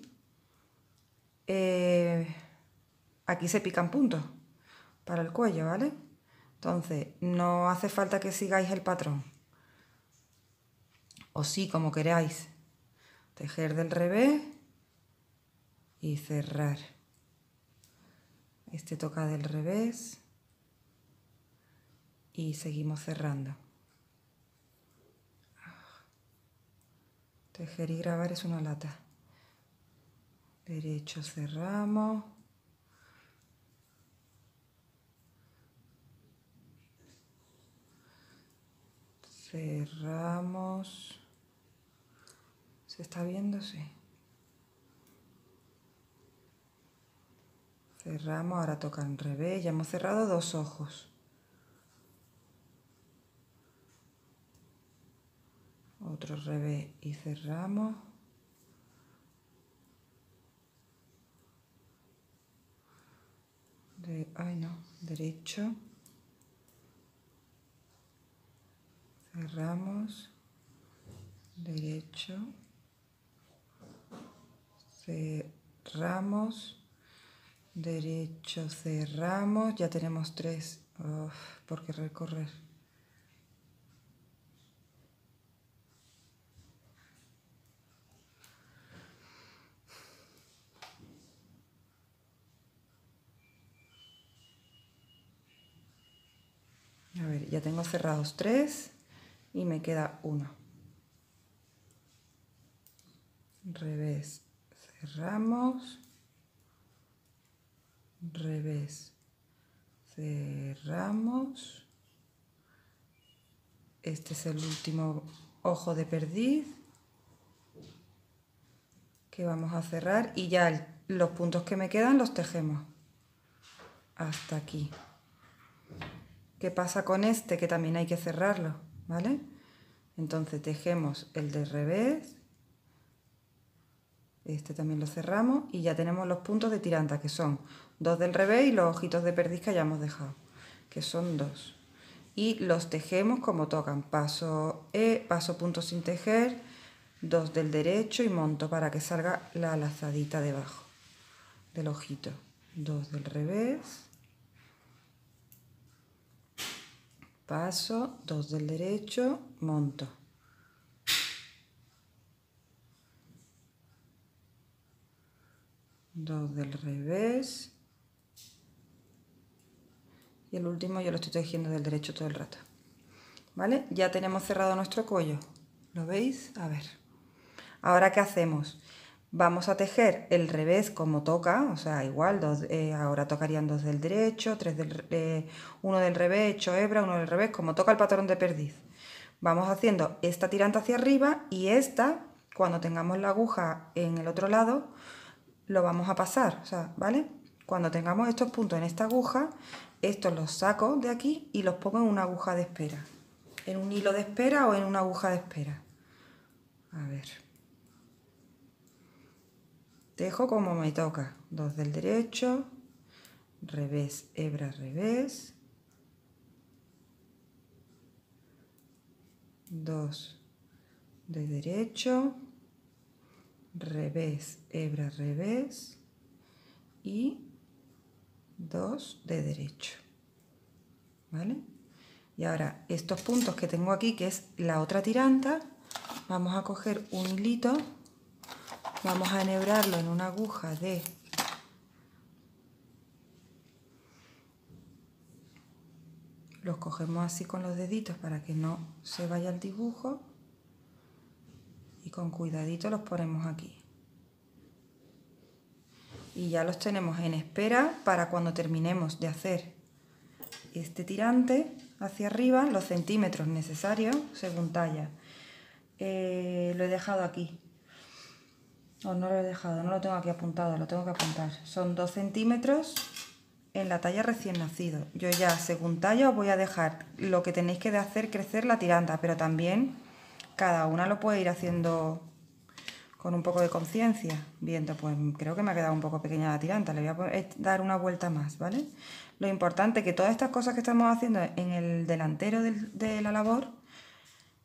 eh, aquí se pican puntos para el cuello, ¿vale? Entonces, no hace falta que sigáis el patrón. O sí, como queráis. Tejer del revés y cerrar este toca del revés y seguimos cerrando. Tejer y grabar es una lata. Derecho cerramos. Cerramos. ¿Se está viendo? Sí. Cerramos, ahora toca en revés. Ya hemos cerrado dos ojos. Otro revés y cerramos. ay no, derecho. Cerramos. Derecho. Cerramos Derecho cerramos. Ya tenemos tres. Uf, porque recorrer. A ver, ya tengo cerrados tres y me queda uno. Revés, cerramos revés. Cerramos. Este es el último ojo de perdiz que vamos a cerrar y ya los puntos que me quedan los tejemos hasta aquí. ¿Qué pasa con este? Que también hay que cerrarlo, ¿vale? Entonces tejemos el de revés, este también lo cerramos y ya tenemos los puntos de tiranta que son dos del revés y los ojitos de perdiz que hayamos dejado, que son dos. Y los tejemos como tocan, paso E, paso punto sin tejer, dos del derecho y monto para que salga la lazadita debajo del ojito. Dos del revés, paso, dos del derecho, monto. Dos del revés, y el último yo lo estoy tejiendo del derecho todo el rato. ¿Vale? Ya tenemos cerrado nuestro cuello. ¿Lo veis? A ver. Ahora, ¿qué hacemos? Vamos a tejer el revés como toca, o sea, igual, dos, eh, ahora tocarían dos del derecho, tres del, eh, uno del revés, hecho hebra, uno del revés, como toca el patrón de perdiz. Vamos haciendo esta tirante hacia arriba y esta, cuando tengamos la aguja en el otro lado, lo vamos a pasar, o sea, ¿vale? Cuando tengamos estos puntos en esta aguja, estos los saco de aquí y los pongo en una aguja de espera. En un hilo de espera o en una aguja de espera. A ver. Dejo como me toca. Dos del derecho, revés, hebra, revés. Dos del derecho, revés, hebra, revés y 2 de derecho. ¿Vale? Y ahora, estos puntos que tengo aquí, que es la otra tiranta, vamos a coger un hilito, vamos a enhebrarlo en una aguja de... Los cogemos así con los deditos para que no se vaya el dibujo y con cuidadito los ponemos aquí y ya los tenemos en espera para cuando terminemos de hacer este tirante hacia arriba, los centímetros necesarios según talla. Eh, lo he dejado aquí, o no lo he dejado, no lo tengo aquí apuntado, lo tengo que apuntar. Son dos centímetros en la talla recién nacido. Yo ya según talla os voy a dejar lo que tenéis que hacer crecer la tiranta, pero también cada una lo puede ir haciendo con un poco de conciencia, viendo, pues creo que me ha quedado un poco pequeña la tiranta, le voy a dar una vuelta más, ¿vale? Lo importante es que todas estas cosas que estamos haciendo en el delantero de la labor,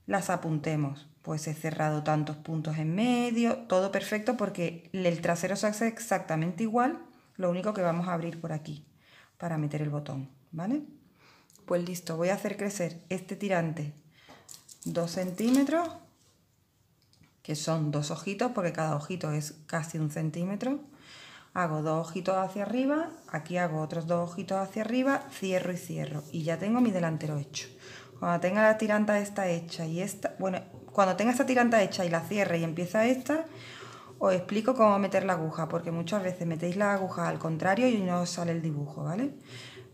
las apuntemos. Pues he cerrado tantos puntos en medio, todo perfecto porque el trasero se hace exactamente igual, lo único que vamos a abrir por aquí para meter el botón, ¿vale? Pues listo, voy a hacer crecer este tirante 2 centímetros que son dos ojitos, porque cada ojito es casi un centímetro. Hago dos ojitos hacia arriba, aquí hago otros dos ojitos hacia arriba, cierro y cierro. Y ya tengo mi delantero hecho. Cuando tenga la tiranta esta hecha y esta, bueno, cuando tenga esta tiranta hecha y la cierre y empieza esta, os explico cómo meter la aguja, porque muchas veces metéis la aguja al contrario y no sale el dibujo, ¿vale?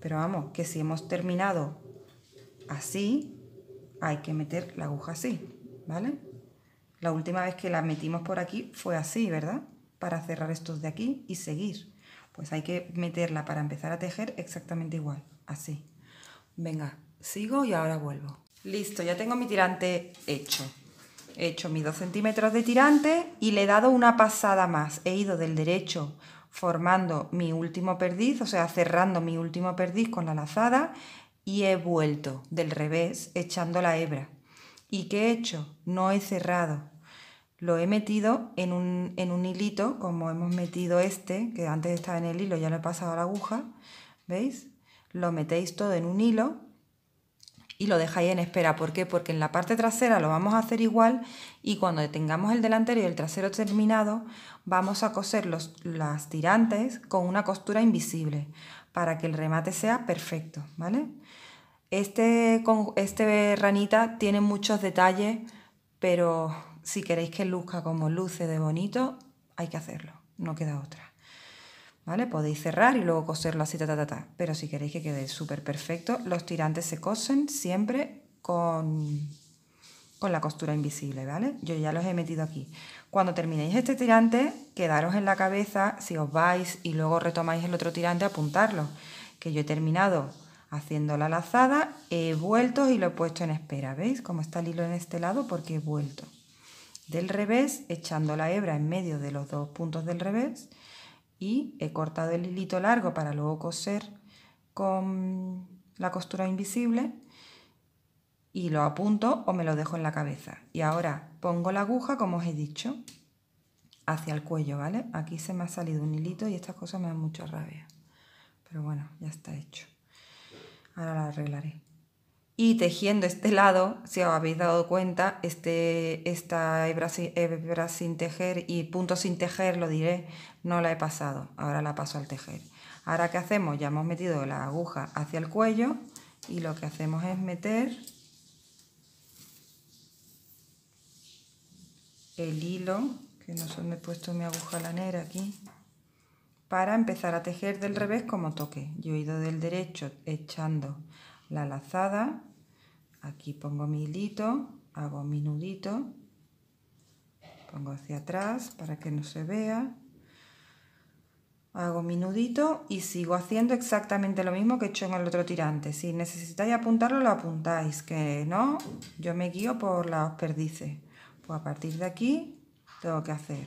Pero vamos, que si hemos terminado así, hay que meter la aguja así, ¿vale? La última vez que la metimos por aquí fue así, ¿verdad? Para cerrar estos de aquí y seguir. Pues hay que meterla para empezar a tejer exactamente igual, así. Venga, sigo y ahora vuelvo. Listo, ya tengo mi tirante hecho. He hecho mis 2 centímetros de tirante y le he dado una pasada más. He ido del derecho formando mi último perdiz, o sea, cerrando mi último perdiz con la lazada y he vuelto del revés echando la hebra. ¿Y qué he hecho? No he cerrado. Lo he metido en un, en hilito, como hemos metido este, que antes estaba en el hilo, ya lo he pasado a la aguja. ¿Veis? Lo metéis todo en un hilo y lo dejáis en espera. ¿Por qué? Porque en la parte trasera lo vamos a hacer igual y cuando tengamos el delantero y el trasero terminado, vamos a coser las tirantes con una costura invisible para que el remate sea perfecto, ¿vale? Este, este ranita tiene muchos detalles, pero si queréis que luzca como luce de bonito, hay que hacerlo, no queda otra. ¿Vale? Podéis cerrar y luego coserlo así, ta, ta, ta, ta. Pero si queréis que quede súper perfecto, los tirantes se cosen siempre con, con la costura invisible, ¿vale? Yo ya los he metido aquí. Cuando terminéis este tirante, quedaros en la cabeza, si os vais y luego retomáis el otro tirante, apuntarlo. Que yo he terminado haciendo la lazada, he vuelto y lo he puesto en espera. ¿Veis cómo está el hilo en este lado? Porque he vuelto. Del revés, echando la hebra en medio de los dos puntos del revés y he cortado el hilito largo para luego coser con la costura invisible y lo apunto o me lo dejo en la cabeza. Y ahora pongo la aguja, como os he dicho, hacia el cuello, ¿vale? Aquí se me ha salido un hilito y estas cosas me dan mucha rabia. Pero bueno, ya está hecho. Ahora la arreglaré. Y tejiendo este lado, si os habéis dado cuenta, este, esta hebra, sin tejer y punto sin tejer, lo diré, no la he pasado. Ahora la paso al tejer. Ahora ¿qué hacemos? Ya hemos metido la aguja hacia el cuello y lo que hacemos es meter el hilo, que no se me he puesto mi aguja lanera aquí, para empezar a tejer del revés como toque. Yo he ido del derecho echando la lazada, aquí pongo mi hilito, hago mi nudito, pongo hacia atrás para que no se vea, hago mi nudito y sigo haciendo exactamente lo mismo que he hecho en el otro tirante. Si necesitáis apuntarlo, lo apuntáis, que no, yo me guío por las perdices. Pues a partir de aquí tengo que hacer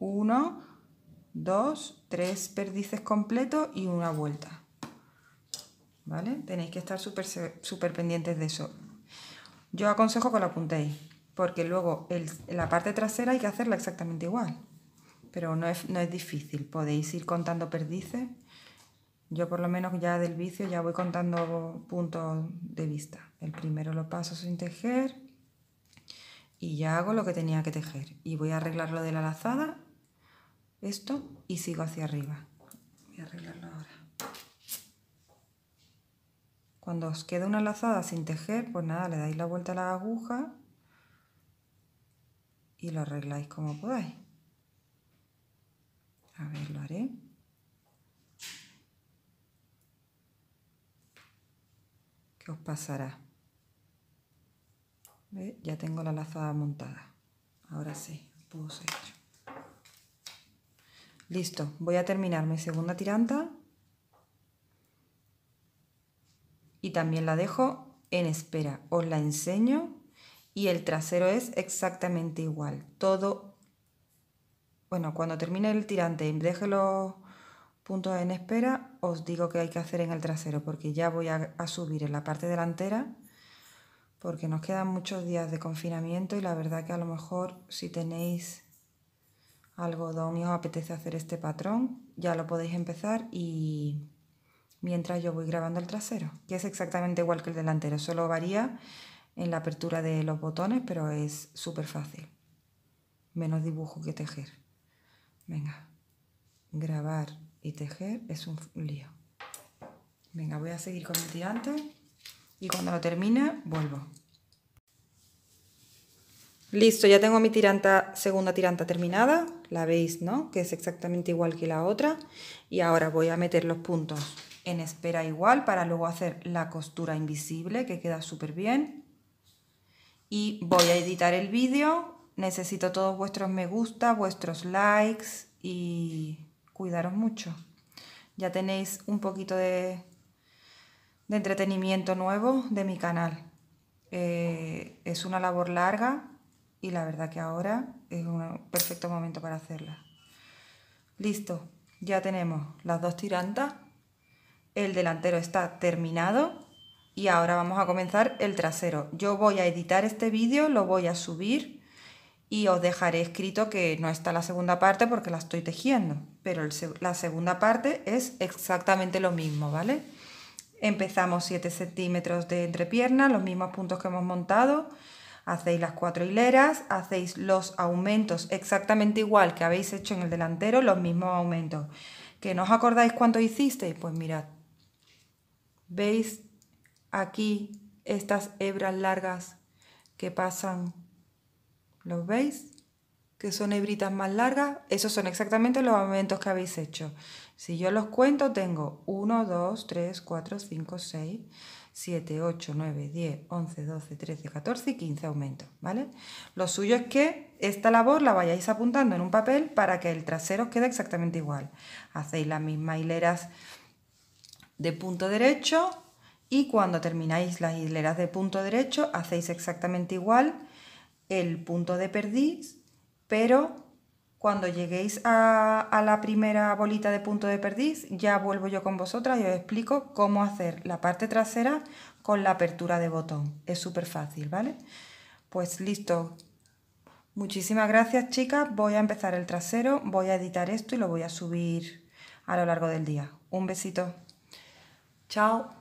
Uno dos tres perdices completos y una vuelta. ¿Vale? Tenéis que estar súper super pendientes de eso. Yo aconsejo que lo apuntéis, porque luego el, la parte trasera hay que hacerla exactamente igual. Pero no es, no es difícil, podéis ir contando perdices. Yo por lo menos ya del vicio ya voy contando puntos de vista. El primero lo paso sin tejer y ya hago lo que tenía que tejer. Y voy a arreglar lo de la lazada esto y sigo hacia arriba. Voy a arreglarlo ahora. Cuando os queda una lazada sin tejer, pues nada, le dais la vuelta a la aguja y lo arregláis como podáis. A ver, lo haré. ¿Qué os pasará? Ya tengo la lazada montada. Ahora sí, puedo seguir. Listo, voy a terminar mi segunda tiranta y también la dejo en espera. Os la enseño y el trasero es exactamente igual. Todo, bueno, cuando termine el tirante y deje los puntos en espera, os digo que hay que hacer en el trasero porque ya voy a, a subir en la parte delantera porque nos quedan muchos días de confinamiento y la verdad que a lo mejor si tenéis algodón y os apetece hacer este patrón, ya lo podéis empezar y mientras yo voy grabando el trasero, que es exactamente igual que el delantero, solo varía en la apertura de los botones, pero es súper fácil. Menos dibujo que tejer. Venga, grabar y tejer es un lío. Venga, voy a seguir con el tirante y cuando lo termine vuelvo. Listo, ya tengo mi tiranta, segunda tiranta terminada. La veis, ¿no? Que es exactamente igual que la otra. Y ahora voy a meter los puntos en espera igual para luego hacer la costura invisible que queda súper bien. Y voy a editar el vídeo. Necesito todos vuestros me gusta, vuestros likes y cuidaros mucho. Ya tenéis un poquito de, entretenimiento nuevo de mi canal. Eh, es una labor larga, y la verdad que ahora es un perfecto momento para hacerla. Listo, ya tenemos las dos tirantas, el delantero está terminado y ahora vamos a comenzar el trasero. Yo voy a editar este vídeo, lo voy a subir y os dejaré escrito que no está la segunda parte porque la estoy tejiendo, pero la segunda parte es exactamente lo mismo, ¿vale? Empezamos 7 centímetros de entrepierna, los mismos puntos que hemos montado hacéis las cuatro hileras, hacéis los aumentos exactamente igual que habéis hecho en el delantero, los mismos aumentos. ¿Que no os acordáis cuánto hicisteis? Pues mirad, veis aquí estas hebras largas que pasan, ¿los veis? Que son hebritas más largas, esos son exactamente los aumentos que habéis hecho. Si yo los cuento, tengo 1, 2, 3, 4, 5, 6, 7, 8, 9, 10, 11, 12, 13, 14 y 15 aumentos, ¿vale? Lo suyo es que esta labor la vayáis apuntando en un papel para que el trasero os quede exactamente igual. Hacéis las mismas hileras de punto derecho y cuando termináis las hileras de punto derecho hacéis exactamente igual el punto de perdiz, pero cuando lleguéis a, la primera bolita de punto de perdiz, ya vuelvo yo con vosotras y os explico cómo hacer la parte trasera con la apertura de botón. Es súper fácil, ¿vale? Pues listo. Muchísimas gracias, chicas. Voy a empezar el trasero, voy a editar esto y lo voy a subir a lo largo del día. Un besito. Chao.